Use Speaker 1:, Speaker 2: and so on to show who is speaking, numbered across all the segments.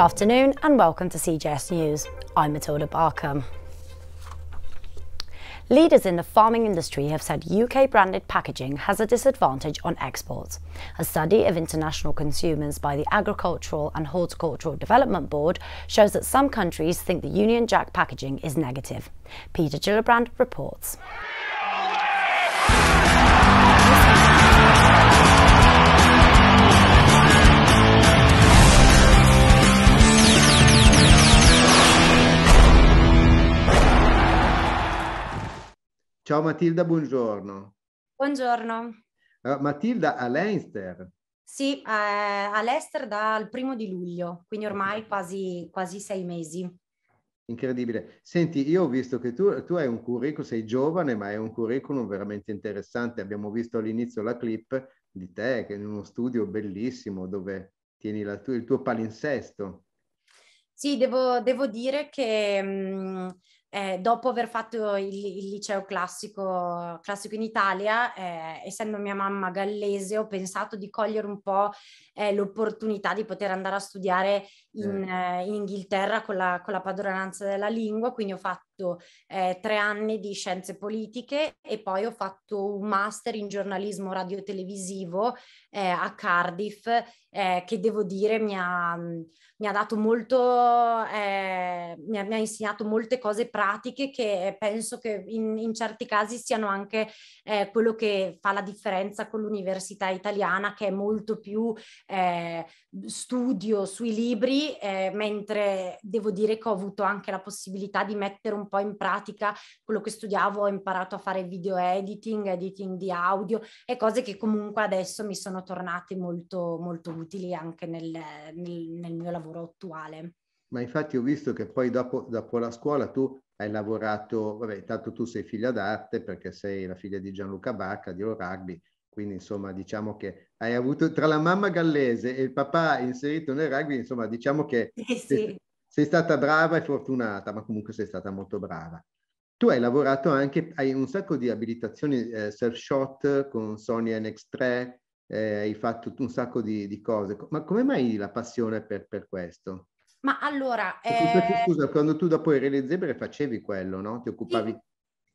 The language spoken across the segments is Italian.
Speaker 1: Good afternoon and welcome to CJS News. I'm Matilda Barkham. Leaders in the farming industry have said UK branded packaging has a disadvantage on exports. A study of international consumers by the Agricultural and Horticultural Development Board shows that some countries think the Union Jack packaging is negative. Peter Gillibrand reports.
Speaker 2: Ciao Matilda, buongiorno.
Speaker 1: Buongiorno.
Speaker 2: Uh, Matilda a Leinster.
Speaker 1: Sì, eh, a Leicester dal primo di luglio, quindi ormai quasi, quasi sei mesi.
Speaker 2: Incredibile. Senti, io ho visto che tu, tu, hai un curriculum, sei giovane, ma è un curriculum veramente interessante. Abbiamo visto all'inizio la clip di te, che in uno studio bellissimo dove tieni tu, il tuo palinsesto.
Speaker 1: Sì, devo, devo dire che mh, mm, eh, dopo aver fatto il, il liceo classico, classico, in Italia, eh, essendo mia mamma gallese, ho pensato di cogliere un po' eh, l'opportunità di poter andare a studiare Mm. in, eh. in Inghilterra con la, con la, padronanza della lingua, quindi ho fatto eh, tre anni di scienze politiche e poi ho fatto un master in giornalismo radiotelevisivo eh, a Cardiff, eh, che devo dire mi ha, mm, mi ha dato molto, eh, mi ha, mi, ha, insegnato molte cose pratiche che eh, penso che in, in certi casi siano anche quello che fa la differenza con l'università italiana, che è molto più eh, studio sui libri, eh, mentre devo dire che ho avuto anche la possibilità di mettere un po' in pratica quello che studiavo, ho imparato a fare video editing, editing di audio e cose che comunque adesso mi sono tornate molto, molto utili anche nel, nel, nel mio lavoro attuale.
Speaker 2: Ma infatti ho visto che poi dopo, dopo la scuola tu hai lavorato, vabbè, intanto tu sei figlia d'arte perché sei la figlia di Gianluca Bacca, di Lo Rugby, quindi insomma diciamo che hai avuto tra la mamma gallese e il papà inserito nel rugby, insomma diciamo che eh sì. sei, sei, stata brava e fortunata, ma comunque sei stata molto brava. Tu hai lavorato anche, hai un sacco di abilitazioni eh, self-shot con Sony NX3, eh, hai fatto un sacco di, di, cose, ma come mai la passione per, per questo?
Speaker 1: Ma allora... Eh... Scusa,
Speaker 2: quando tu dopo eri le zebre facevi quello, no? Ti occupavi... Sì.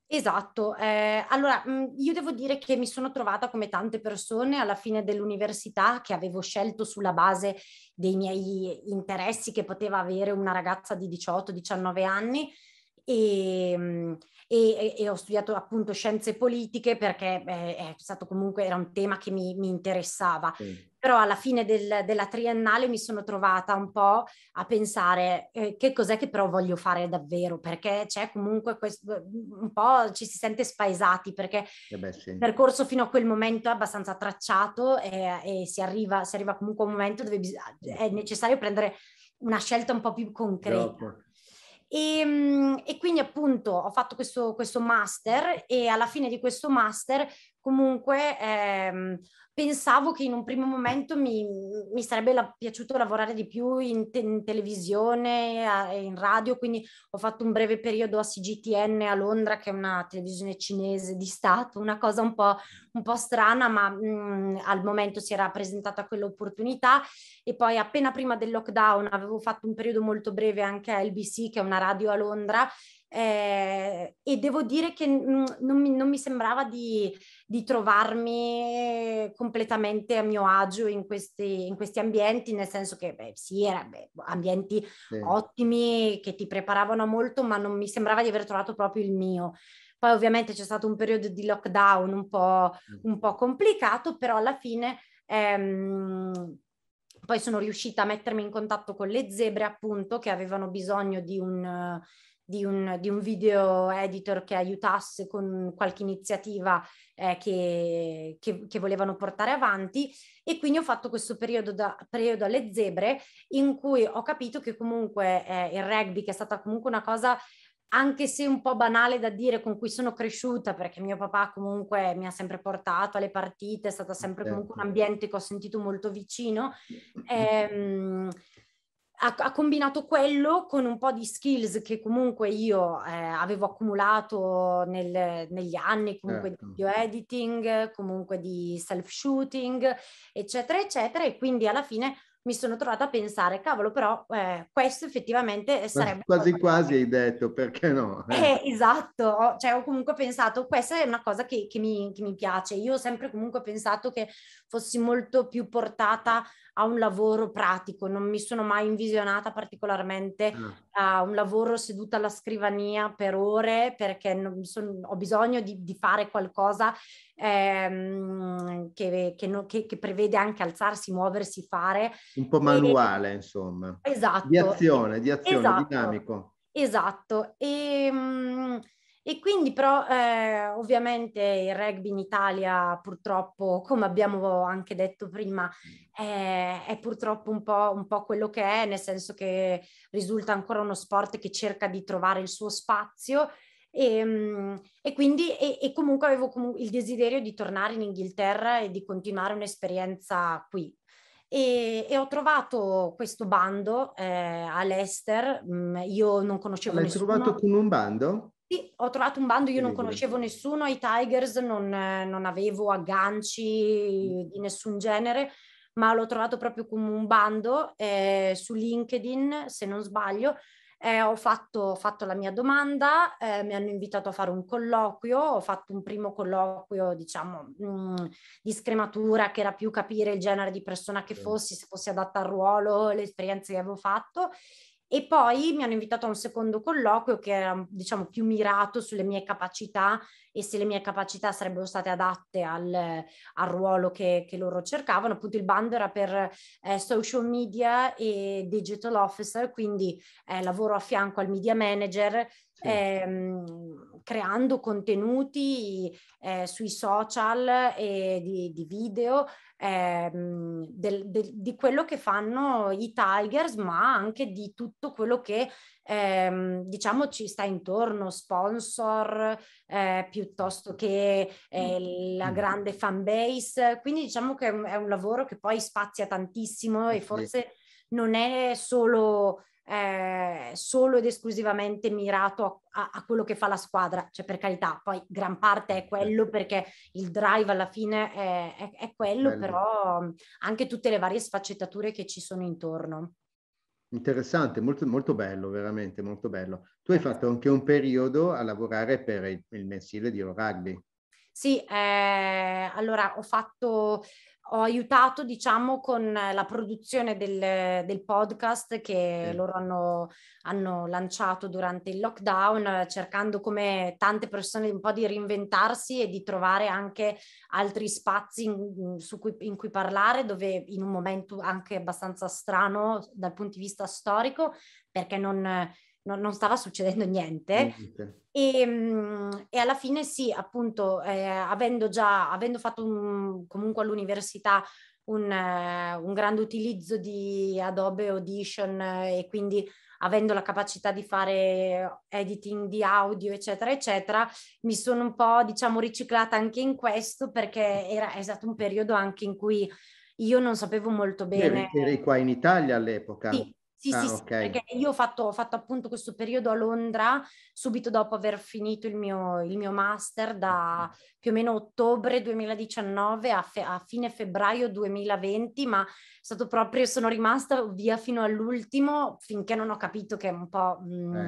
Speaker 1: Esatto, eh, allora mhmm, io devo dire che mi sono trovata come tante persone alla fine dell'università che avevo scelto sulla base dei miei interessi che poteva avere una ragazza di 18-19 anni ehm, e, e, e, ho studiato appunto scienze politiche perché eh, è stato comunque era un tema che mi, mi interessava. Sì però alla fine del, della triennale mi sono trovata un po' a pensare eh, che cos'è che però voglio fare davvero, perché c'è comunque questo, un po' ci si sente spaesati, perché
Speaker 2: eh beh, sì. il percorso
Speaker 1: fino a quel momento è abbastanza tracciato e, e si, arriva, si, arriva, comunque a un momento dove bis- è necessario prendere una scelta un po' più concreta. E, ehm, e, quindi appunto ho fatto questo, questo, master e alla fine di questo master comunque ehm, pensavo che in un primo momento mi, mi sarebbe la, piaciuto lavorare di più in, te, in televisione e in radio, quindi ho fatto un breve periodo a CGTN a Londra, che è una televisione cinese di Stato, una cosa un po', un po strana, ma mh, mm, al momento si era presentata quell'opportunità e poi appena prima del lockdown avevo fatto un periodo molto breve anche a LBC, che è una radio a Londra, eh, e devo dire che mm, non, mi, non, mi, sembrava di, di, trovarmi completamente a mio agio in questi, in questi ambienti, nel senso che beh, sì, erano ambienti sì. ottimi che ti preparavano molto, ma non mi sembrava di aver trovato proprio il mio. Poi ovviamente c'è stato un periodo di lockdown un po', mm. un po complicato, però alla fine ehm, poi sono riuscita a mettermi in contatto con le zebre appunto che avevano bisogno di un, di un, di un, video editor che aiutasse con qualche iniziativa eh, che, che, che, volevano portare avanti e quindi ho fatto questo periodo, da, periodo alle zebre in cui ho capito che comunque eh, il rugby che è stata comunque una cosa anche se un po' banale da dire con cui sono cresciuta perché mio papà comunque mi ha sempre portato alle partite, è stato sempre certo. comunque un ambiente che ho sentito molto vicino. Mm. Ehm, ha, ha, combinato quello con un po' di skills che comunque io eh, avevo accumulato nel, negli anni, comunque certo. di video editing, comunque di self-shooting, eccetera, eccetera. E quindi alla fine mi sono trovata a pensare, cavolo, però eh, questo effettivamente sarebbe... Quasi
Speaker 2: quasi che... hai detto, perché no? Eh, eh
Speaker 1: esatto, cioè ho comunque pensato, questa è una cosa che, che, mi, che, mi, piace. Io ho sempre comunque pensato che fossi molto più portata a un lavoro pratico, non mi sono mai invisionata particolarmente mm. a un lavoro seduta alla scrivania per ore perché son, ho bisogno di, di fare qualcosa ehm, che, che, no, che, che, prevede anche alzarsi, muoversi, fare.
Speaker 2: Un po' manuale, e, insomma. Esatto. Di azione, di azione, esatto. dinamico.
Speaker 1: Esatto, e, ehm, e quindi però eh, ovviamente il rugby in Italia purtroppo, come abbiamo anche detto prima, è, è purtroppo un po', un po', quello che è, nel senso che risulta ancora uno sport che cerca di trovare il suo spazio. E, ehm, e quindi e, e comunque avevo comu- il desiderio di tornare in Inghilterra e di continuare un'esperienza qui. E, e, ho trovato questo bando eh, a Leicester. Mm, io non conoscevo L'hai nessuno. L'hai trovato
Speaker 2: con un bando?
Speaker 1: Sì, ho trovato un bando, io non conoscevo nessuno, ai Tigers non, eh, non avevo agganci mm. di nessun genere, ma l'ho trovato proprio come un bando eh, su LinkedIn, se non sbaglio. Eh, ho, fatto, ho, fatto, la mia domanda, eh, mi hanno invitato a fare un colloquio, ho fatto un primo colloquio, diciamo, mh, mm, di scrematura che era più capire il genere di persona che fossi, se fossi adatta al ruolo, le esperienze che avevo fatto e poi mi hanno invitato a un secondo colloquio che era diciamo più mirato sulle mie capacità e se le mie capacità sarebbero state adatte al, al ruolo che, che, loro cercavano. Appunto il bando era per eh, social media e digital officer, quindi eh, lavoro a fianco al media manager sì. ehm, creando contenuti eh, sui social e di, di video ehm, del, del, di quello che fanno i Tigers, ma anche di tutto quello che ehm, diciamo ci sta intorno, sponsor eh, piuttosto che mm. eh, la mm. grande fan base. Quindi diciamo che è un, è un lavoro che poi spazia tantissimo e eh forse non è solo eh, solo ed esclusivamente mirato a, a, a, quello che fa la squadra, cioè per carità, poi gran parte è quello perché il drive alla fine è, è, è quello, Bello. però anche tutte le varie sfaccettature che ci sono intorno.
Speaker 2: Interessante, molto, molto, bello, veramente molto bello. Tu hai eh. fatto anche un periodo a lavorare per il, il mensile di Rugby.
Speaker 1: Sì, eh, allora ho fatto ho aiutato, diciamo, con la produzione del, del podcast che sì. loro hanno, hanno, lanciato durante il lockdown, cercando come tante persone un po' di reinventarsi e di trovare anche altri spazi in, cui, in cui parlare, dove in un momento anche abbastanza strano dal punto di vista storico, perché non non, non stava succedendo niente. niente. E, ehm, e, alla fine sì, appunto, eh, avendo già, avendo fatto un, comunque all'università un, eh, un, grande utilizzo di Adobe Audition eh, e quindi avendo la capacità di fare editing di audio, eccetera, eccetera, mi sono un po', diciamo, riciclata anche in questo perché era, è stato un periodo anche in cui io non sapevo molto bene.
Speaker 2: Eri qua in Italia all'epoca? Sì, sì, ah, sì, okay. sì, perché
Speaker 1: io ho fatto, ho fatto, appunto questo periodo a Londra subito dopo aver finito il mio, il mio master da più o meno ottobre 2019 a, fe- a, fine febbraio 2020, ma è stato proprio, sono rimasta via fino all'ultimo finché non ho capito che è un po'... Mh, mm, eh.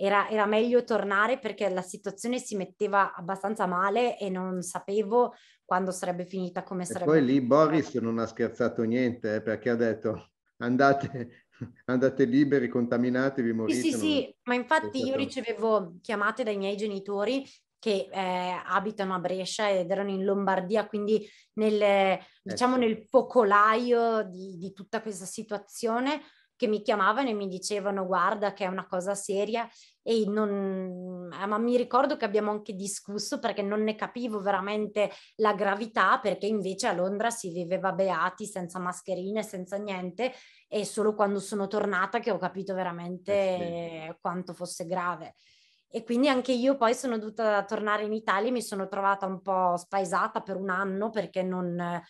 Speaker 1: Era, era, meglio tornare perché la situazione si metteva abbastanza male e non sapevo quando sarebbe finita, come e sarebbe. Poi lì
Speaker 2: Boris non ha scherzato niente eh, perché ha detto andate, andate liberi, contaminatevi, morite. Sì, sì, non... sì, ma infatti io
Speaker 1: ricevevo chiamate dai miei genitori che eh, abitano a Brescia ed erano in Lombardia, quindi nel, eh diciamo, nel focolaio di, di, tutta questa situazione, che mi chiamavano e mi dicevano guarda che è una cosa seria e non... Eh, ma mi ricordo che abbiamo anche discusso perché non ne capivo veramente la gravità perché invece a Londra si viveva beati senza mascherine, senza niente e solo quando sono tornata che ho capito veramente eh sì. quanto fosse grave. E quindi anche io poi sono dovuta tornare in Italia e mi sono trovata un po' spaesata per un anno perché non,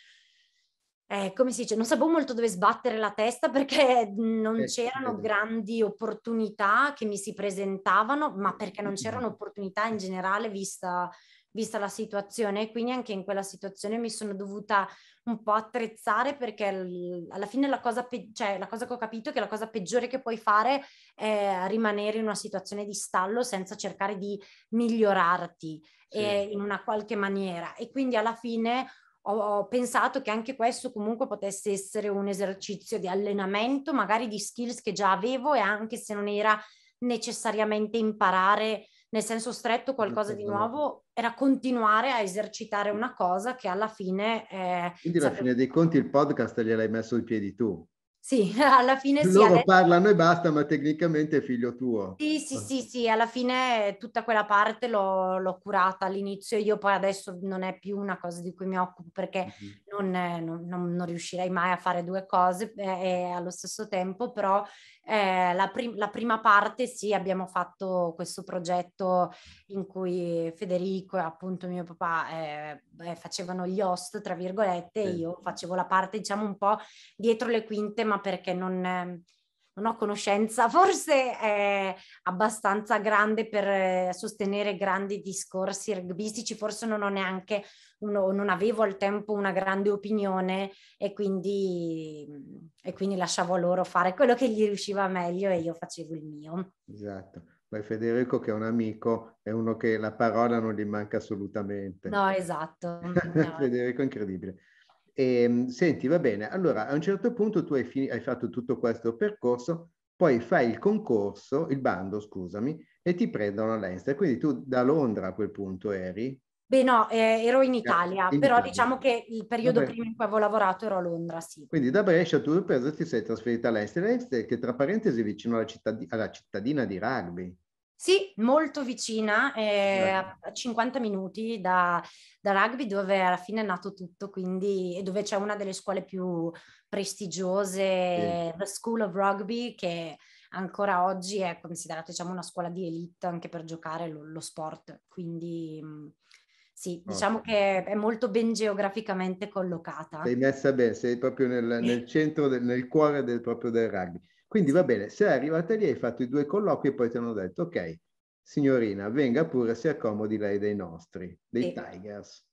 Speaker 1: eh, come si dice, non sapevo molto dove sbattere la testa perché non eh, c'erano sì. grandi opportunità che mi si presentavano, ma perché non c'erano opportunità in generale vista, vista la situazione. Quindi anche in quella situazione mi sono dovuta un po' attrezzare perché l- alla fine la cosa, pe- cioè, la cosa che ho capito è che la cosa peggiore che puoi fare è rimanere in una situazione di stallo senza cercare di migliorarti sì. eh, in una qualche maniera. E quindi alla fine ho, ho pensato che anche questo comunque potesse essere un esercizio di allenamento, magari di skills che già avevo e anche se non era necessariamente imparare nel senso stretto qualcosa di esatto. nuovo, era continuare a esercitare una cosa che alla fine... è... Eh, Quindi alla sapevo...
Speaker 2: fine dei conti il podcast gliel'hai messo in piedi tu.
Speaker 1: Sì, alla fine Loro sì. Loro adesso...
Speaker 2: parlano e basta, ma tecnicamente è figlio tuo. Sì, sì, ah. sì,
Speaker 1: sì, alla fine tutta quella parte l'ho, l'ho curata all'inizio, io poi adesso non è più una cosa di cui mi occupo perché mm-hmm. Eh, non, non, non, riuscirei mai a fare due cose eh, allo stesso tempo, però eh, la, prim- la, prima parte sì, abbiamo fatto questo progetto in cui Federico e appunto mio papà eh, facevano gli host, tra virgolette, e io facevo la parte diciamo un po' dietro le quinte, ma perché non ehm, non ho conoscenza forse è abbastanza grande per eh, sostenere grandi discorsi rugbyistici, forse non ho neanche, uno, non avevo al tempo una grande opinione e quindi, e quindi lasciavo loro fare quello che gli riusciva meglio e io facevo il mio.
Speaker 2: Esatto. Poi Federico, che è un amico, è uno che la parola non gli manca assolutamente. No,
Speaker 1: esatto. No.
Speaker 2: Federico è incredibile. E, ehm, senti, va bene, allora a un certo punto tu hai, fin- hai fatto tutto questo percorso, poi fai il concorso, il bando, scusami, e ti prendono all'Enster. Quindi tu da Londra a quel punto eri?
Speaker 1: Beh no, eh, ero in eh, Italia, in però Italia. diciamo che il periodo prima in cui avevo lavorato ero a Londra, sì.
Speaker 2: Quindi da Brescia tu preso ti sei trasferita all'Enster, che tra parentesi è vicino alla, cittad- alla cittadina di Rugby.
Speaker 1: Sì, molto vicina, eh, a 50 minuti da, da, rugby dove alla fine è nato tutto, quindi e dove c'è una delle scuole più prestigiose, sì. The School of Rugby, che ancora oggi è considerata diciamo, una scuola di elite anche per giocare lo, lo sport. Quindi mm,
Speaker 2: sì, diciamo
Speaker 1: okay. che è molto ben geograficamente collocata. Sei
Speaker 2: messa bene, sei proprio nel, nel centro, del, nel cuore del, proprio del rugby. Quindi va bene, sei arrivata lì, hai fatto i due colloqui e poi ti hanno detto, ok, signorina, venga pure, si accomodi lei dei nostri, dei sì. Tigers.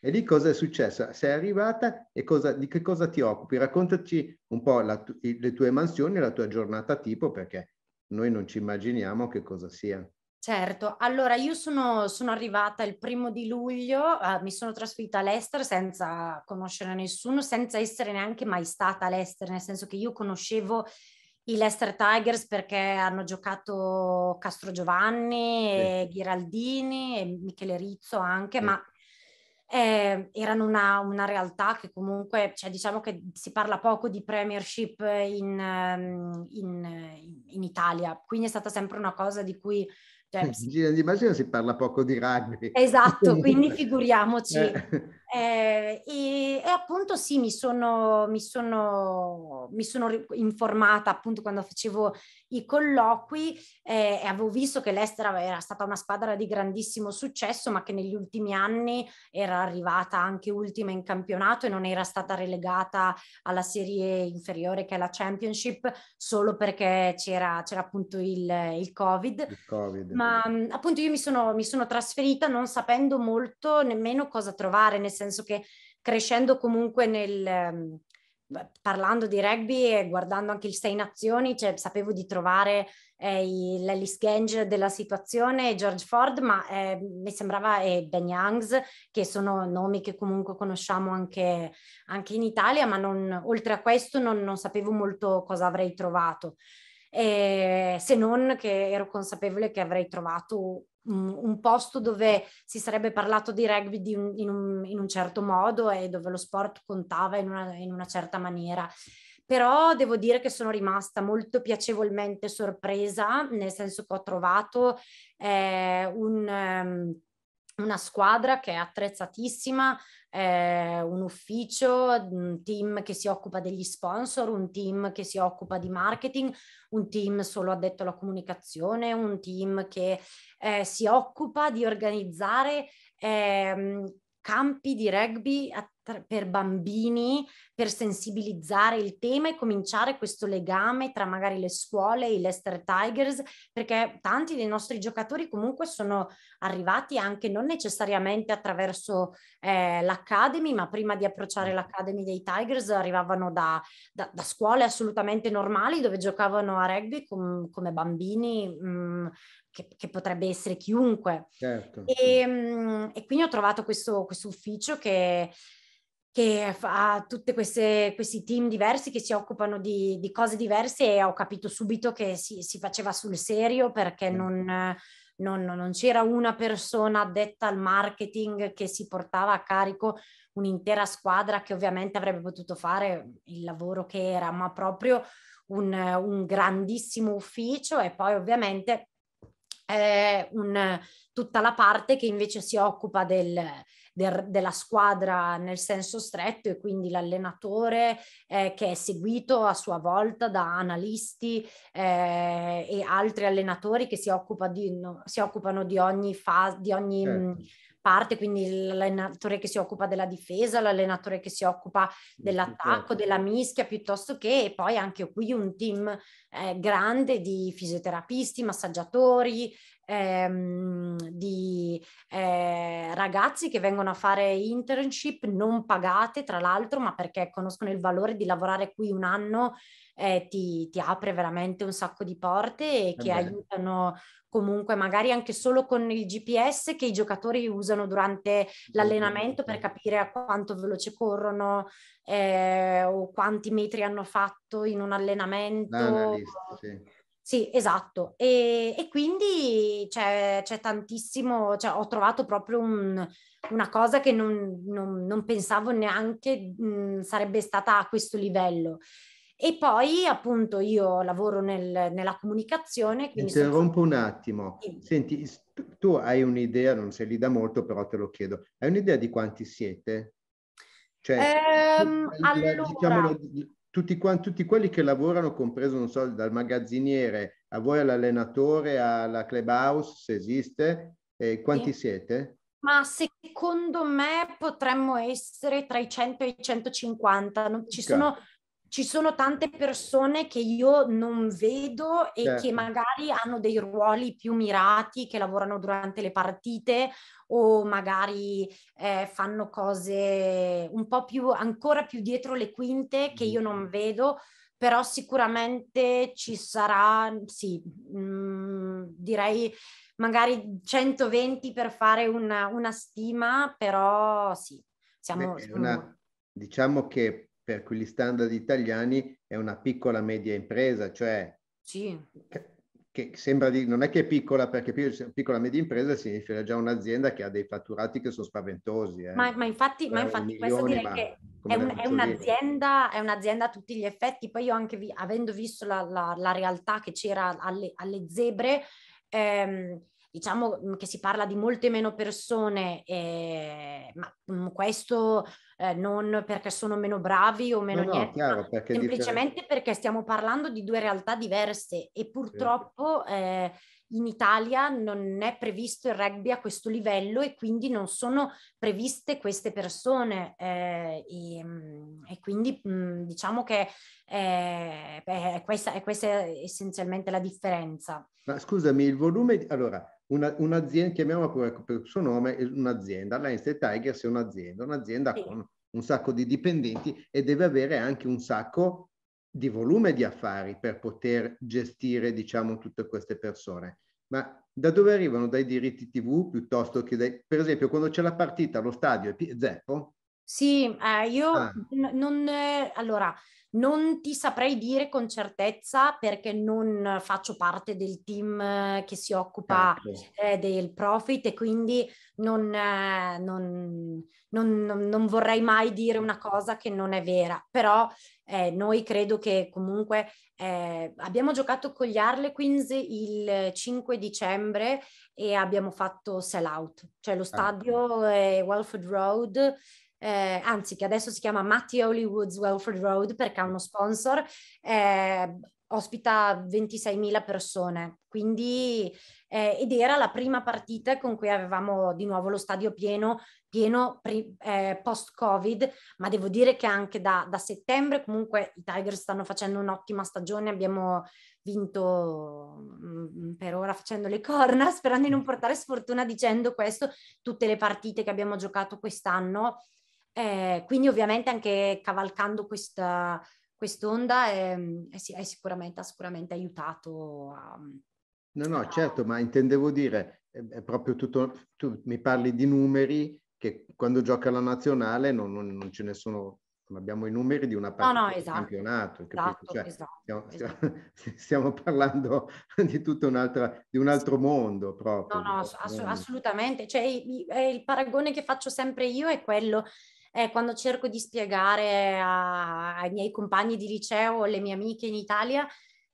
Speaker 2: E lì cosa è successo? Sei arrivata e cosa, di che cosa ti occupi? Raccontaci un po' la, le tue mansioni, la tua giornata tipo, perché noi non ci immaginiamo che cosa sia.
Speaker 1: Certo, allora io sono, sono arrivata il primo di luglio, eh, mi sono trasferita all'estero senza conoscere nessuno, senza essere neanche mai stata all'estero, nel senso che io conoscevo i Leicester Tigers perché hanno giocato Castro Giovanni, sì. e Ghiraldini e Michele Rizzo anche, sì. ma eh, erano una, una, realtà che comunque, cioè, diciamo che si parla poco di premiership in, ehm, in, in Italia, quindi è stata sempre una cosa di cui... Cioè, in
Speaker 2: Gina si parla poco di rugby.
Speaker 1: Esatto, quindi figuriamoci. Eh. Eh, e, e, appunto sì, mi sono, mi, sono, mi sono, informata appunto quando facevo i colloqui eh, e avevo visto che l'Ester era stata una squadra di grandissimo successo, ma che negli ultimi anni era arrivata anche ultima in campionato e non era stata relegata alla serie inferiore che è la Championship solo perché c'era, c'era appunto il, il, COVID. il,
Speaker 2: COVID. Ma
Speaker 1: appunto io mi sono, mi sono trasferita non sapendo molto nemmeno cosa trovare, nel senso senso che crescendo comunque nel ehm, parlando di rugby e guardando anche il Sei Nazioni, cioè, sapevo di trovare eh, l'Alice Gange della situazione, George Ford, ma eh, mi sembrava e eh, Ben Youngs, che sono nomi che comunque conosciamo anche, anche in Italia, ma non, oltre a questo non, non, sapevo molto cosa avrei trovato. Eh, se non che ero consapevole che avrei trovato un, posto dove si sarebbe parlato di rugby di un, in, un, in, un, certo modo e dove lo sport contava in una, in una certa maniera però devo dire che sono rimasta molto piacevolmente sorpresa, nel senso che ho trovato eh, un, ehm, una squadra che è attrezzatissima, eh, un ufficio, un team che si occupa degli sponsor, un team che si occupa di marketing, un team solo addetto alla comunicazione, un team che eh, si occupa di organizzare eh, campi di rugby att- per bambini, per sensibilizzare il tema e cominciare questo legame tra magari le scuole e i Leicester Tigers, perché tanti dei nostri giocatori comunque sono arrivati anche non necessariamente attraverso eh, l'Academy, ma prima di approcciare mm. l'Academy dei Tigers arrivavano da, da, da scuole assolutamente normali dove giocavano a rugby com- come bambini mh, mm, che, che potrebbe essere chiunque.
Speaker 2: Certo. E,
Speaker 1: ehm, e, quindi ho trovato questo, questo ufficio che, che ha tutti questi team diversi che si occupano di, di, cose diverse e ho capito subito che si, si faceva sul serio perché mm. non, non, non, c'era una persona addetta al marketing che si portava a carico un'intera squadra che ovviamente avrebbe potuto fare il lavoro che era, ma proprio un, un grandissimo ufficio e poi ovviamente eh, un, tutta la parte che invece si occupa del, del, della squadra nel senso stretto e quindi l'allenatore eh, che è seguito a sua volta da analisti eh, e altri allenatori che si, occupa di, no, si occupano di ogni, fase, di ogni certo. Mm, parte, quindi l'allenatore che si occupa della difesa, l'allenatore che si occupa dell'attacco, della mischia, piuttosto che poi anche qui un team eh, grande di fisioterapisti, massaggiatori, ehm, di eh, ragazzi che vengono a fare internship non pagate, tra l'altro, ma perché conoscono il valore di lavorare qui un anno, eh, ti, ti, apre veramente un sacco di porte e che Vabbè. aiutano comunque magari anche solo con il GPS che i giocatori usano durante l'allenamento per capire a quanto veloce corrono eh, o quanti metri hanno fatto in un allenamento.
Speaker 2: Lista, sì.
Speaker 1: Sì, esatto. E, e quindi c'è, c'è tantissimo, cioè ho trovato proprio un, una cosa che non, non, non pensavo neanche mh, mhmm, sarebbe stata a questo livello. E poi appunto io lavoro nel, nella comunicazione. Interrompo
Speaker 2: sono... un attimo. Sì. Senti, tu hai un'idea, non sei lì da molto, però te lo chiedo, hai un'idea di quanti siete? Cioè,
Speaker 1: ehm, allora
Speaker 2: tutti, quanti, tutti quelli che lavorano, compreso, non so, dal magazziniere a voi all'allenatore, alla clubhouse, se esiste, eh, quanti sì. siete?
Speaker 1: Ma secondo me potremmo essere tra i 100 e i 150, non, ci okay. sono ci sono tante persone che io non vedo e certo. che magari hanno dei ruoli più mirati, che lavorano durante le partite o magari eh, fanno cose un po' più, ancora più dietro le quinte che io non vedo, però sicuramente ci sarà, sì, mh, mm, direi magari 120 per fare una, una stima, però sì, siamo... Beh, una,
Speaker 2: diciamo che per quegli standard italiani è una piccola media impresa, cioè
Speaker 1: sì. che,
Speaker 2: che, sembra di, non è che è piccola, perché piccola media impresa significa già un'azienda che ha dei fatturati che sono spaventosi. Eh. Ma, ma,
Speaker 1: infatti, ma eh, infatti questo dire che è, un, è, un'azienda, è, un'azienda, a tutti gli effetti, poi io anche vi, avendo visto la, la, la realtà che c'era alle, alle zebre, ehm, diciamo mhmm, che si parla di molte meno persone, eh, ma mhmm, questo eh, non perché sono meno bravi o meno no, niente,
Speaker 2: no, perché semplicemente
Speaker 1: differenza. perché stiamo parlando di due realtà diverse e purtroppo eh, in Italia non è previsto il rugby a questo livello e quindi non sono previste queste persone eh, e, mhmm, e, quindi mh, diciamo che eh, beh, questa, questa, è essenzialmente la differenza.
Speaker 2: Ma scusami, il volume, allora una, un'azienda, chiamiamola pure per il suo nome, un'azienda, l'Einstein Tigers è un'azienda, un'azienda sì. con un sacco di dipendenti e deve avere anche un sacco di volume di affari per poter gestire, diciamo, tutte queste persone. Ma da dove arrivano? Dai diritti TV piuttosto che dai... Per esempio, quando c'è la partita allo stadio è Zeppo,
Speaker 1: sì, eh, io ah. n- non, eh, allora, non ti saprei dire con certezza perché non faccio parte del team eh, che si occupa ecco. eh, del profit e quindi eh, non, non, non, non, vorrei mai dire una cosa che non è vera, però eh, noi credo che comunque eh, abbiamo giocato con gli Harlequins il 5 dicembre e abbiamo fatto sell out, cioè lo ah, stadio eh, Walford Road eh, anzi che adesso si chiama Matti Hollywood's Welford Road perché ha uno sponsor, eh, ospita 26.000 persone, quindi eh, ed era la prima partita con cui avevamo di nuovo lo stadio pieno, pieno pre, eh, post-Covid, ma devo dire che anche da, da, settembre comunque i Tigers stanno facendo un'ottima stagione, abbiamo vinto mm, mm, per ora facendo le corna, sperando di non mm. portare sfortuna dicendo questo, tutte le partite che abbiamo giocato quest'anno eh, quindi ovviamente anche cavalcando questa, quest'onda ehm, è, è, è sicuramente, ha sicuramente aiutato a... Mm,
Speaker 2: no, no, a... certo, ma intendevo dire, è, proprio tutto, tu mi parli di numeri che quando gioca la nazionale non, non, non ce ne sono non abbiamo i numeri di una parte no, no, del esatto, campionato. Esatto, cioè, esatto, stiamo, esatto. stiamo, parlando di tutto un altro, di un altro mondo proprio. No, no, ass-
Speaker 1: assolutamente. Cioè, il, il paragone che faccio sempre io è quello eh, quando cerco di spiegare a, ai miei compagni di liceo, alle mie amiche in Italia,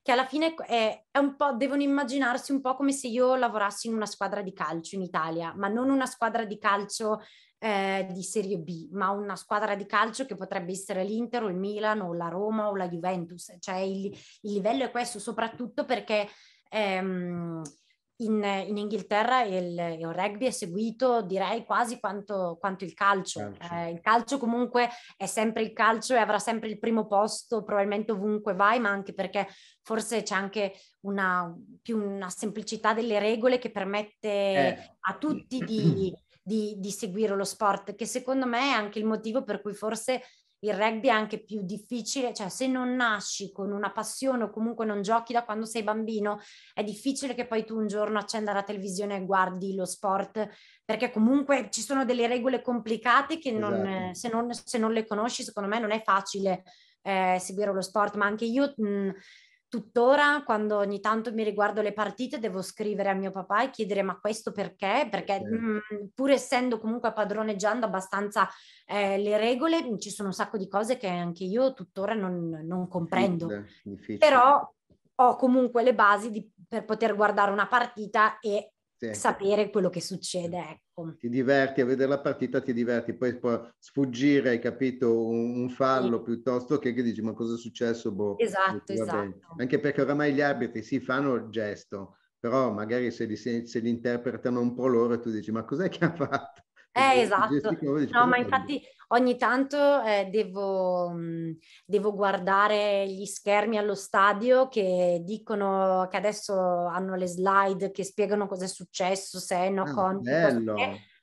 Speaker 1: che alla fine è, è, un po', devono immaginarsi un po' come se io lavorassi in una squadra di calcio in Italia, ma non una squadra di calcio eh, di Serie B, ma una squadra di calcio che potrebbe essere l'Inter o il Milan o la Roma o la Juventus. Cioè il, il livello è questo, soprattutto perché... Ehm, in, in Inghilterra il, il, rugby è seguito direi quasi quanto, quanto il calcio. calcio. Eh, il calcio comunque è sempre il calcio e avrà sempre il primo posto probabilmente ovunque vai, ma anche perché forse c'è anche una, più una semplicità delle regole che permette eh. a tutti di... Di, di, seguire lo sport, che secondo me è anche il motivo per cui forse il rugby è anche più difficile, cioè se non nasci con una passione o comunque non giochi da quando sei bambino, è difficile che poi tu un giorno accenda la televisione e guardi lo sport, perché comunque ci sono delle regole complicate che non, esatto. Eh, se, non, se non le conosci, secondo me non è facile eh, seguire lo sport, ma anche io... Mh, tuttora quando ogni tanto mi riguardo le partite devo scrivere a mio papà e chiedere ma questo perché? Perché mh, mhmm, pur essendo comunque padroneggiando abbastanza eh, le regole mhmm, ci sono un sacco di cose che anche io tuttora non, non comprendo.
Speaker 2: Difficile, difficile. Però
Speaker 1: ho comunque le basi di, per poter guardare una partita e sì. sapere quello che succede. Ecco.
Speaker 2: Ti diverti a vedere la partita, ti diverti, poi può sfuggire, hai capito, un, un fallo sì. piuttosto che, che dici ma cosa è successo? Boh, esatto, esatto. Anche perché oramai gli arbitri si fanno il gesto, però magari se li, se, se li interpretano un po' loro tu dici ma cos'è che ha fatto?
Speaker 1: Eh, esatto. Dici, no, ma infatti ogni tanto eh, devo, mh, mm, devo, guardare gli schermi allo stadio che dicono che adesso hanno le slide che spiegano cosa è successo, se no, ah, con... Bello.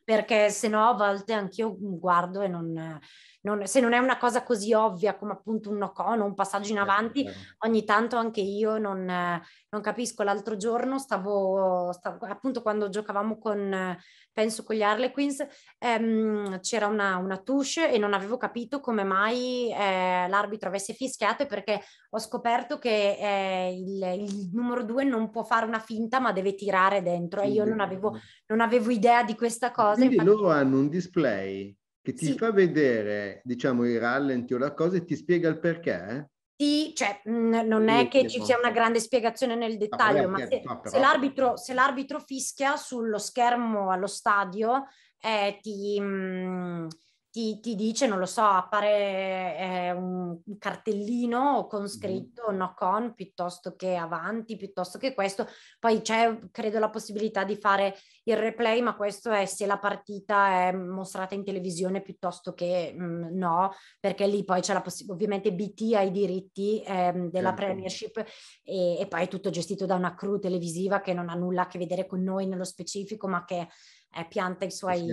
Speaker 1: Perché se no a volte anch'io guardo e non non, se non è una cosa così ovvia come appunto un no con un passaggio in certo, avanti, ogni tanto anche io non, non capisco. L'altro giorno stavo, stavo, appunto quando giocavamo con, penso con gli Harlequins, ehm, c'era una, una, touche e non avevo capito come mai eh, l'arbitro avesse fischiato perché ho scoperto che eh, il, il, numero due non può fare una finta ma deve tirare dentro sì, e io non avevo, non avevo idea di questa cosa. Quindi Infatti,
Speaker 2: loro hanno un display che ti sì. fa vedere, diciamo, i rallenti o la cosa e ti spiega il perché. Eh?
Speaker 1: Sì, cioè, mh, mm, non è che ci sia una grande spiegazione nel dettaglio, no, ma se, se, l'arbitro, se, l'arbitro, fischia sullo schermo allo stadio, eh, ti, mh, mm, ti, ti dice, non lo so, appare eh, un cartellino con scritto mm. no con piuttosto che avanti, piuttosto che questo. Poi c'è, credo, la possibilità di fare il replay, ma questo è se la partita è mostrata in televisione piuttosto che mh, no, perché lì poi c'è la possibilità, ovviamente BT ha i diritti ehm, della certo. Premiership e, e poi è tutto gestito da una crew televisiva che non ha nulla a che vedere con noi nello specifico, ma che eh, pianta i suoi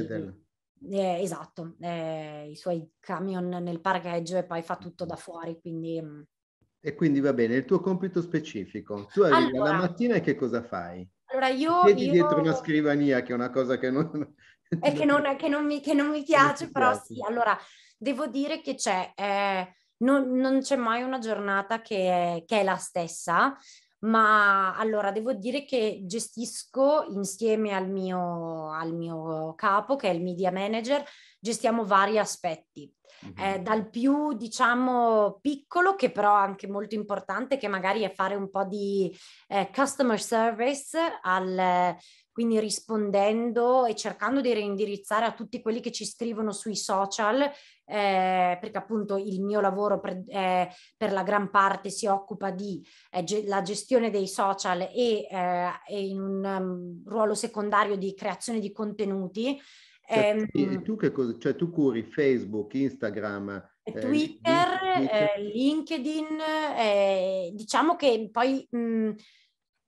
Speaker 1: eh, esatto, eh, i suoi camion nel parcheggio e poi fa tutto da fuori, quindi... Mm.
Speaker 2: E quindi va bene, il tuo compito specifico. Tu arrivi allora, la mattina e che cosa fai?
Speaker 1: Allora io... Siedi io... dietro una
Speaker 2: scrivania, che è una cosa che non...
Speaker 1: È che non, che non, mi, che non mi, piace, non però piace. sì, allora devo dire che c'è... Eh, non, non, c'è mai una giornata che è, che è la stessa ma allora devo dire che gestisco insieme al mio, al mio capo, che è il media manager, gestiamo vari aspetti mm-hmm. eh, dal più diciamo piccolo che però anche molto importante che magari è fare un po' di eh, customer service al quindi rispondendo e cercando di reindirizzare a tutti quelli che ci scrivono sui social, eh, perché appunto il mio lavoro per, eh, per, la gran parte si occupa di eh, ge- la gestione dei social e, eh, e in un um, ruolo secondario di creazione di contenuti. Cioè, ehm,
Speaker 2: tu, cosa, cioè, tu, curi Facebook, Instagram, eh, Twitter,
Speaker 1: eh, LinkedIn, eh, diciamo che poi mh, mm,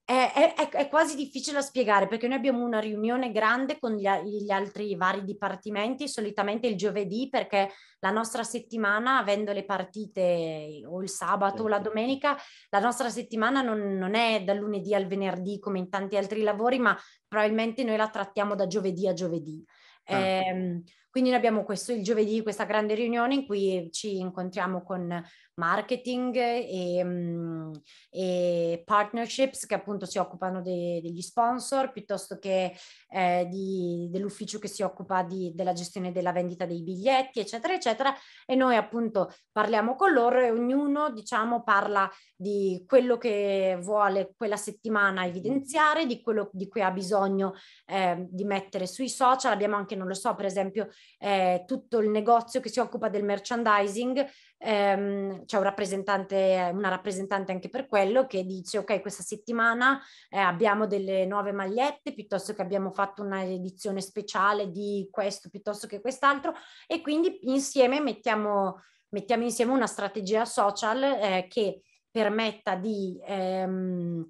Speaker 1: è, è, è, quasi difficile da spiegare perché noi abbiamo una riunione grande con gli, gli, altri vari dipartimenti, solitamente il giovedì perché la nostra settimana, avendo le partite eh, o il sabato o la certo. domenica, la nostra settimana non, non è dal lunedì al venerdì come in tanti altri lavori, ma probabilmente noi la trattiamo da giovedì a giovedì. Ah. Eh, quindi noi abbiamo questo, il giovedì questa grande riunione in cui ci incontriamo con marketing e, mm, e partnerships che appunto si occupano de, degli sponsor piuttosto che eh, di, dell'ufficio che si occupa di, della gestione della vendita dei biglietti, eccetera, eccetera. E noi appunto parliamo con loro e ognuno diciamo parla di quello che vuole quella settimana evidenziare, di quello di cui ha bisogno eh, di mettere sui social. Abbiamo anche, non lo so, per esempio, eh, tutto il negozio che si occupa del merchandising ehm, c'è un rappresentante, una rappresentante anche per quello che dice ok questa settimana eh, abbiamo delle nuove magliette piuttosto che abbiamo fatto una edizione speciale di questo piuttosto che quest'altro e quindi insieme mettiamo, mettiamo insieme una strategia social eh, che permetta di... Ehm,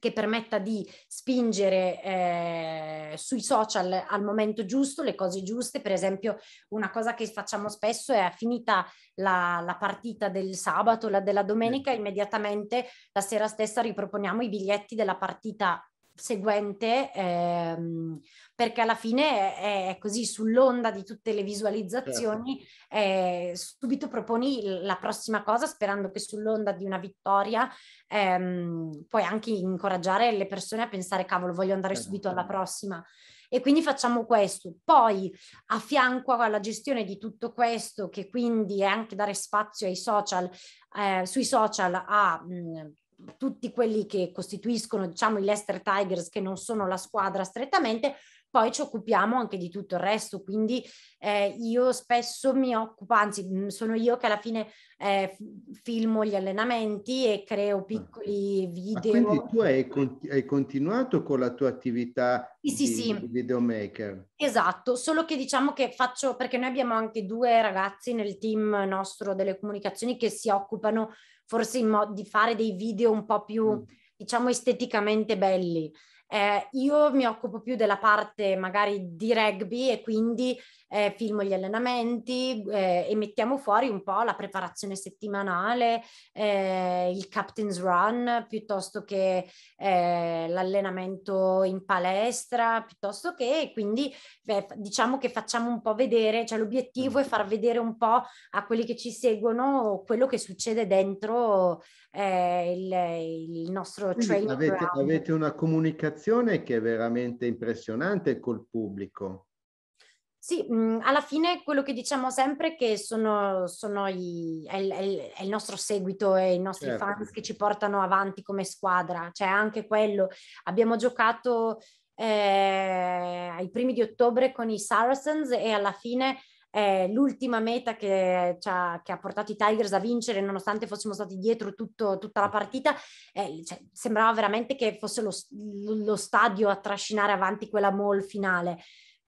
Speaker 1: che permetta di spingere eh, sui social al momento giusto le cose giuste. Per esempio, una cosa che facciamo spesso è finita la, la partita del sabato, la della domenica, immediatamente la sera stessa riproponiamo i biglietti della partita seguente, ehm, perché alla fine è, è, così sull'onda di tutte le visualizzazioni, certo. eh, subito proponi la prossima cosa sperando che sull'onda di una vittoria ehm, puoi anche incoraggiare le persone a pensare cavolo voglio andare certo. subito alla prossima e quindi facciamo questo. Poi a fianco alla gestione di tutto questo, che quindi è anche dare spazio ai social, eh, sui social a mh, mm, tutti quelli che costituiscono diciamo i Leicester Tigers che non sono la squadra strettamente, poi ci occupiamo anche di tutto il resto, quindi eh, io spesso mi occupo, anzi mm, sono io che alla fine eh, filmo gli allenamenti e creo ah. piccoli video. Ma quindi
Speaker 2: tu hai, cont- hai, continuato con la tua attività sì, di, sì, sì. videomaker?
Speaker 1: Esatto, solo che diciamo che faccio, perché noi abbiamo anche due ragazzi nel team nostro delle comunicazioni che si occupano forse in modo di fare dei video un po' più, mm. diciamo, esteticamente belli. Eh, io mi occupo più della parte magari di rugby e quindi eh, filmo gli allenamenti eh, e mettiamo fuori un po' la preparazione settimanale, eh, il captain's run piuttosto che eh, l'allenamento in palestra, piuttosto che quindi beh, diciamo che facciamo un po' vedere, cioè l'obiettivo è mm. far vedere un po' a quelli che ci seguono quello che succede dentro eh, il, il, nostro training. Avete, avete
Speaker 2: una comunicazione reazione che è veramente impressionante col pubblico.
Speaker 1: Sì, mm, alla fine quello che diciamo sempre è che sono, sono i, è, è, è, il nostro seguito e i nostri certo. fans che ci portano avanti come squadra, cioè anche quello. Abbiamo giocato eh, ai primi di ottobre con i Saracens e alla fine è l'ultima meta che, cioè, che, ha portato i Tigers a vincere nonostante fossimo stati dietro tutto, tutta la partita, eh, cioè, sembrava veramente che fosse lo, lo, stadio a trascinare avanti quella mall finale.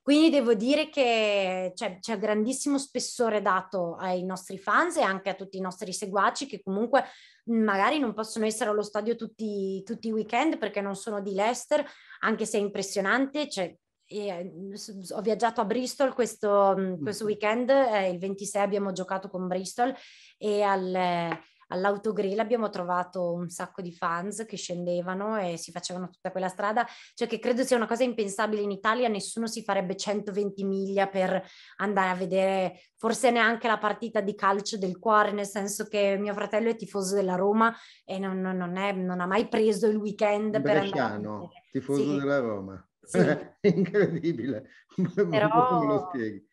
Speaker 1: Quindi devo dire che c'è, c'è grandissimo spessore dato ai nostri fans e anche a tutti i nostri seguaci che comunque magari non possono essere allo stadio tutti, tutti i weekend perché non sono di Leicester, anche se è impressionante, cioè, e mm, ho viaggiato a Bristol questo, mm, mm. questo weekend, eh, il 26 abbiamo giocato con Bristol e al, eh, all'autogrill abbiamo trovato un sacco di fans che scendevano e si facevano tutta quella strada, cioè che credo sia una cosa impensabile in Italia, nessuno si farebbe 120 miglia per andare a vedere forse neanche la partita di calcio del cuore, nel senso che mio fratello è tifoso della Roma e non, non, è, non ha mai preso il weekend Bresciano, per
Speaker 2: andare a tifoso sì. della Roma. Sì. È incredibile, però,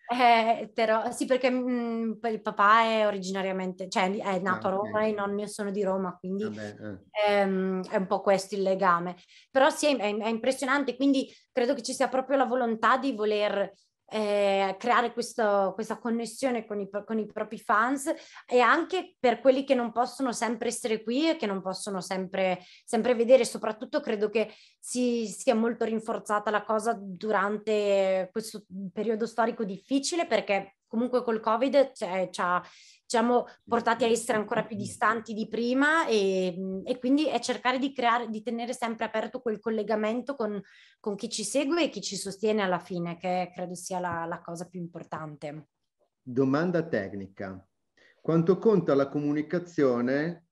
Speaker 1: eh, però, sì, perché mh, mhmm, il papà è originariamente, cioè è ah, nato ah, a Roma, okay. i nonni sono di Roma, quindi Vabbè, eh. ehm, è un po' questo il legame. Però sì, è, è, impressionante, quindi credo che ci sia proprio la volontà di voler eh, creare questo, questa connessione con i, con i, propri fans e anche per quelli che non possono sempre essere qui e che non possono sempre, sempre vedere. Soprattutto credo che si sia molto rinforzata la cosa durante questo periodo storico difficile perché comunque col Covid ci cioè, ha diciamo, portati a essere ancora più distanti di prima e, mm, e quindi è cercare di creare, di tenere sempre aperto quel collegamento con, con, chi ci segue e chi ci sostiene alla fine, che credo sia la, la cosa più importante.
Speaker 2: Domanda tecnica. Quanto conta la comunicazione,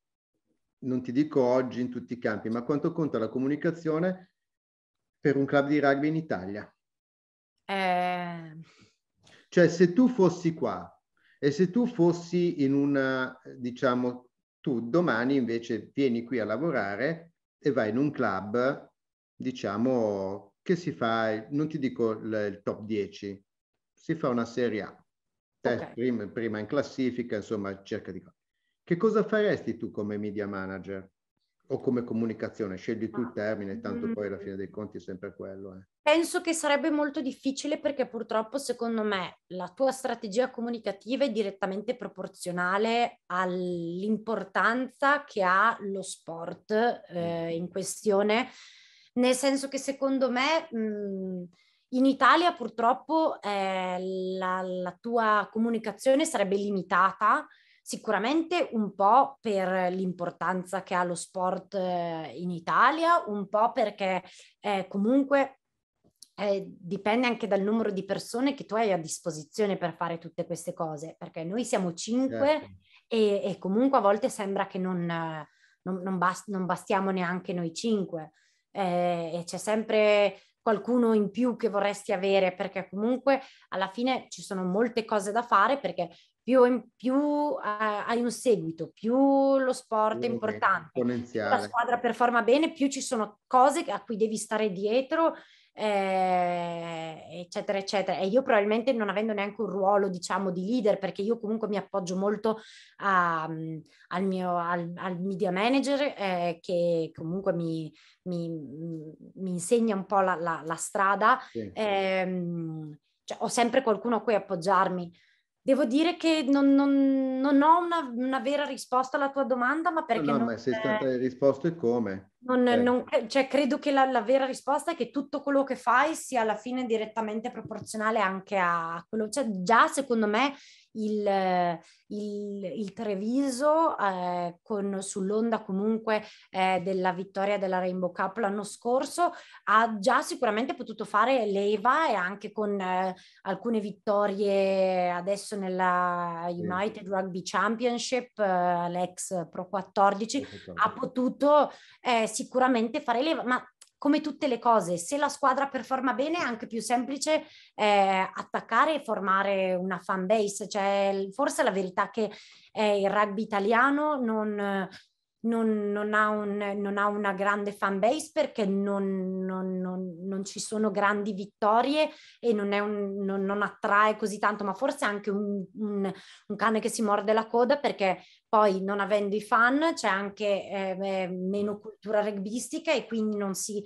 Speaker 2: non ti dico oggi in tutti i campi, ma quanto conta la comunicazione per un club di rugby in Italia?
Speaker 1: Eh...
Speaker 2: Cioè, se tu fossi qua e se tu fossi in una, diciamo, tu domani invece vieni qui a lavorare e vai in un club, diciamo, che si fa, non ti dico il, il top 10, si fa una serie A, okay. prima, prima, in classifica, insomma, cerca di... Che cosa faresti tu come media manager o come comunicazione? Scegli tu il termine, tanto mm, poi alla fine dei conti è sempre quello. Eh.
Speaker 1: Penso che sarebbe molto difficile perché purtroppo secondo me la tua strategia comunicativa è direttamente proporzionale all'importanza che ha lo sport eh, mm. in questione, nel senso che secondo me mh, mm, in Italia purtroppo eh, la, la tua comunicazione sarebbe limitata sicuramente un po' per l'importanza che ha lo sport eh, in Italia, un po' perché eh, comunque eh, dipende anche dal numero di persone che tu hai a disposizione per fare tutte queste cose, perché noi siamo cinque certo. e, e, comunque a volte sembra che non, non, non, bast- non bastiamo neanche noi cinque eh, e c'è sempre qualcuno in più che vorresti avere perché comunque alla fine ci sono molte cose da fare perché più, in, più eh, hai un seguito, più lo sport è importante,
Speaker 2: la squadra
Speaker 1: performa bene, più ci sono cose a cui devi stare dietro eh, eccetera, eccetera. E io probabilmente non avendo neanche un ruolo, diciamo, di leader, perché io comunque mi appoggio molto a, mm, al mio al, al media manager eh, che comunque mi, mi, mm, mi, insegna un po' la, la, la strada. Sì. Eh, cioè, ho sempre qualcuno a cui appoggiarmi. Devo dire che non, non, non ho una, una, vera risposta alla tua domanda, ma perché... No, no ma sei stata
Speaker 2: risposta risposto e come? Non, eh. non,
Speaker 1: eh, cioè, credo che la, la, vera risposta è che tutto quello che fai sia alla fine direttamente proporzionale anche a quello... Cioè, già secondo me il, il, il Treviso eh, con, sull'onda comunque eh, della vittoria della Rainbow Cup l'anno scorso ha già sicuramente potuto fare leva e anche con eh, alcune vittorie adesso nella United sì. Rugby Championship, eh, l'ex Pro 14, sì. ha potuto eh, sicuramente fare leva, ma come tutte le cose, se la squadra performa bene è anche più semplice eh, attaccare e formare una fan base, cioè forse la verità è che eh, il rugby italiano non, non, non, ha, un, non ha, una grande fan base perché non, non, ci sono grandi vittorie e non, un, attrae così tanto, ma forse anche un, un, cane che si morde la coda perché poi non avendo i fan c'è anche eh, eh meno mm. cultura rugbistica e quindi non, si,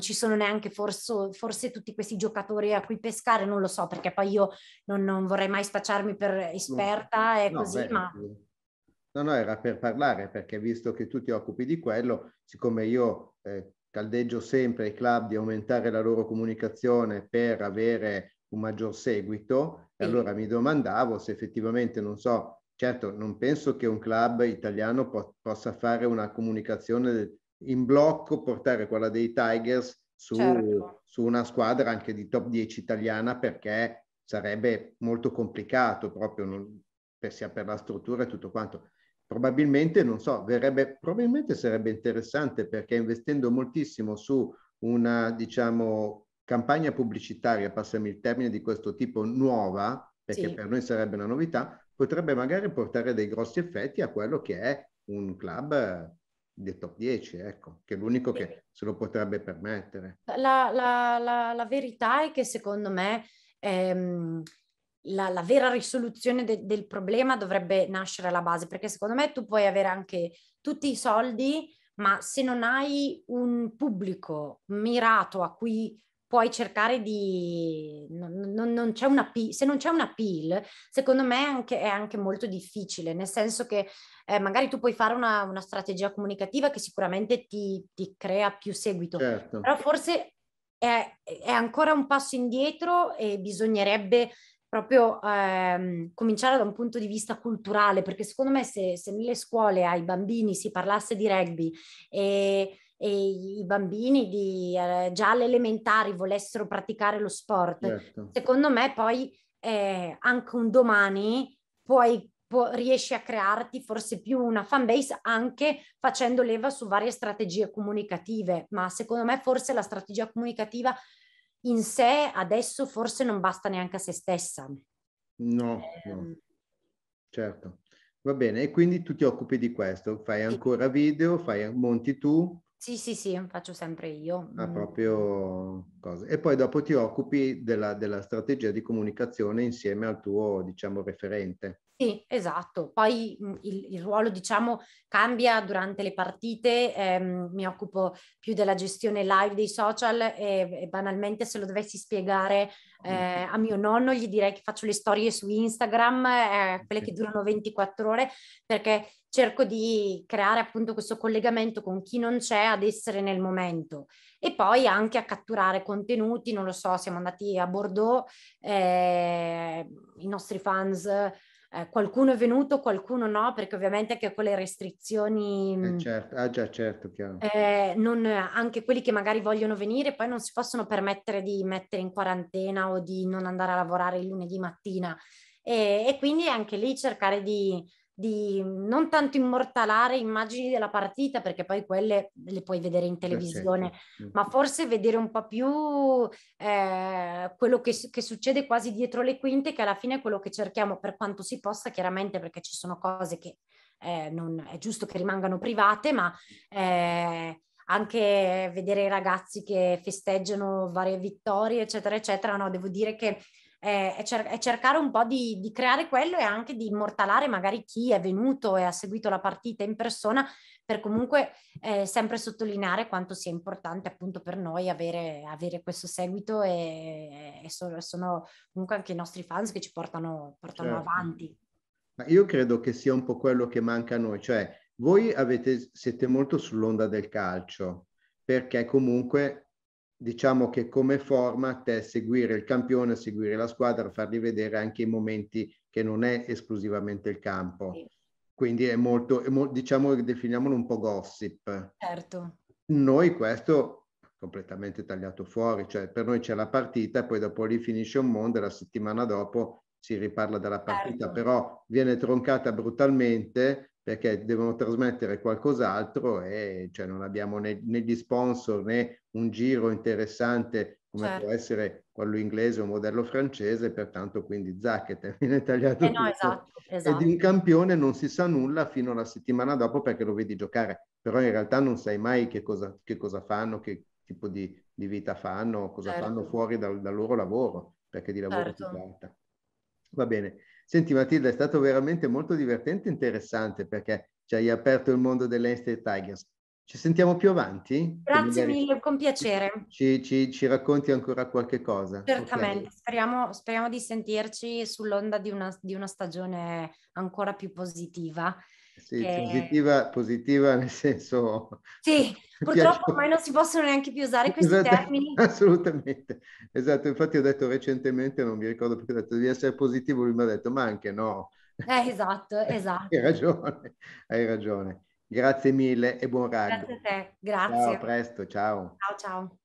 Speaker 1: ci sono neanche forse, forse, tutti questi giocatori a cui pescare, non lo so perché poi io non, vorrei mai spacciarmi per esperta e no, così, bene. ma
Speaker 2: eh. No, no, era per parlare, perché visto che tu ti occupi di quello, siccome io eh, caldeggio sempre i club di aumentare la loro comunicazione per avere un maggior seguito, sì. allora mi domandavo se effettivamente, non so, certo, non penso che un club italiano po- possa fare una comunicazione in blocco, portare quella dei Tigers su, certo. su una squadra anche di top 10 italiana, perché sarebbe molto complicato proprio, non, sia per la struttura e tutto quanto probabilmente, non so, verrebbe, probabilmente sarebbe interessante perché investendo moltissimo su una, diciamo, campagna pubblicitaria, passami il termine, di questo tipo nuova, perché sì. per noi sarebbe una novità, potrebbe magari portare dei grossi effetti a quello che è un club eh, del top 10, ecco, che è l'unico sì. che se lo potrebbe permettere.
Speaker 1: La, la, la, la, verità è che secondo me ehm, la, la vera risoluzione de, del problema dovrebbe nascere alla base, perché secondo me tu puoi avere anche tutti i soldi, ma se non hai un pubblico mirato a cui puoi cercare di... Non, non, non c'è una, se non c'è una pill, secondo me anche, è anche molto difficile, nel senso che eh, magari tu puoi fare una, una, strategia comunicativa che sicuramente ti, ti crea più seguito, certo. però forse è, è ancora un passo indietro e bisognerebbe proprio ehm, cominciare da un punto di vista culturale, perché secondo me se, se nelle scuole ai bambini si parlasse di rugby e e i bambini di, eh, già alle elementari volessero praticare lo sport, certo. secondo me poi eh, anche un domani puoi, riesci a crearti forse più una fan base anche facendo leva su varie strategie comunicative, ma secondo me forse la strategia comunicativa in sé adesso forse non basta neanche a se stessa.
Speaker 2: No, eh, no. certo. Va bene, e quindi tu ti occupi di questo, fai sì. ancora video, fai, monti tu?
Speaker 1: Sì, sì, sì, faccio sempre io. Ah, Ma mm.
Speaker 2: proprio cose. E poi dopo ti occupi della, della strategia di comunicazione insieme al tuo, diciamo, referente.
Speaker 1: Sì, esatto. Poi mhmm, il, il, ruolo, diciamo, cambia durante le partite. Ehm, mi occupo più della gestione live dei social e, e banalmente se lo dovessi spiegare eh, a mio nonno gli direi che faccio le storie su Instagram, eh, quelle che durano 24 ore, perché cerco di creare appunto questo collegamento con chi non c'è ad essere nel momento e poi anche a catturare contenuti, non lo so, siamo andati a Bordeaux, eh, i nostri fans eh, qualcuno è venuto, qualcuno no, perché ovviamente anche con le restrizioni... Eh
Speaker 2: certo. Ah già, certo, chiaro.
Speaker 1: Eh, non, anche quelli che magari vogliono venire poi non si possono permettere di mettere in quarantena o di non andare a lavorare il lunedì mattina. E, e quindi anche lì cercare di di non tanto immortalare immagini della partita perché poi quelle le puoi vedere in televisione, certo. ma forse vedere un po' più eh, quello che, che, succede quasi dietro le quinte, che alla fine è quello che cerchiamo per quanto si possa, chiaramente perché ci sono cose che eh, non è giusto che rimangano private, ma eh, anche vedere i ragazzi che festeggiano varie vittorie, eccetera, eccetera, no, devo dire che è, cer- è cercare un po' di, di creare quello e anche di immortalare magari chi è venuto e ha seguito la partita in persona per comunque eh, sempre sottolineare quanto sia importante appunto per noi avere, avere questo seguito e, e so, sono comunque anche i nostri fans che ci portano, portano certo. avanti.
Speaker 2: Ma io credo che sia un po' quello che manca a noi, cioè voi avete, siete molto sull'onda del calcio perché comunque diciamo che come format è seguire il campione, seguire la squadra, fargli vedere anche i momenti che non è esclusivamente il campo. Sì. Quindi è molto, è mo- diciamo, definiamolo un po' gossip. Certo. Noi questo completamente tagliato fuori, cioè per noi c'è la partita, poi dopo lì finisce un mondo e la settimana dopo si riparla della partita, certo. però viene troncata brutalmente perché devono trasmettere qualcos'altro e cioè, non abbiamo né, né, gli sponsor né un giro interessante come certo. può essere quello inglese o modello francese, pertanto quindi zacchete, viene tagliato eh no, esatto, esatto. E di un esatto. campione non si sa nulla fino alla settimana dopo perché lo vedi giocare, però in realtà non sai mai che cosa, che cosa fanno, che tipo di, di, vita fanno, cosa certo. fanno fuori dal, dal, loro lavoro, perché di lavoro certo. si tratta. Va bene, Senti Matilda, è stato veramente molto divertente e interessante perché ci hai aperto il mondo dell'Einstein Tigers. Ci sentiamo più avanti? Grazie
Speaker 1: mille, con piacere.
Speaker 2: Ci, ci, ci, racconti ancora qualche cosa. Certamente, okay.
Speaker 1: speriamo, speriamo, di sentirci sull'onda di una, di una stagione ancora più positiva
Speaker 2: sì, che... Eh, positiva, positiva nel senso...
Speaker 1: Sì, purtroppo ormai non si possono neanche più usare questi esatto, termini.
Speaker 2: Assolutamente, esatto. Infatti ho detto recentemente, non mi ricordo perché ho detto di essere positivo, lui mi ha detto ma anche no.
Speaker 1: Eh, esatto, esatto. hai
Speaker 2: ragione, hai ragione. Grazie mille e buon rugby. Grazie
Speaker 1: a te, grazie. Ciao, a
Speaker 2: presto, ciao.
Speaker 1: Ciao, ciao.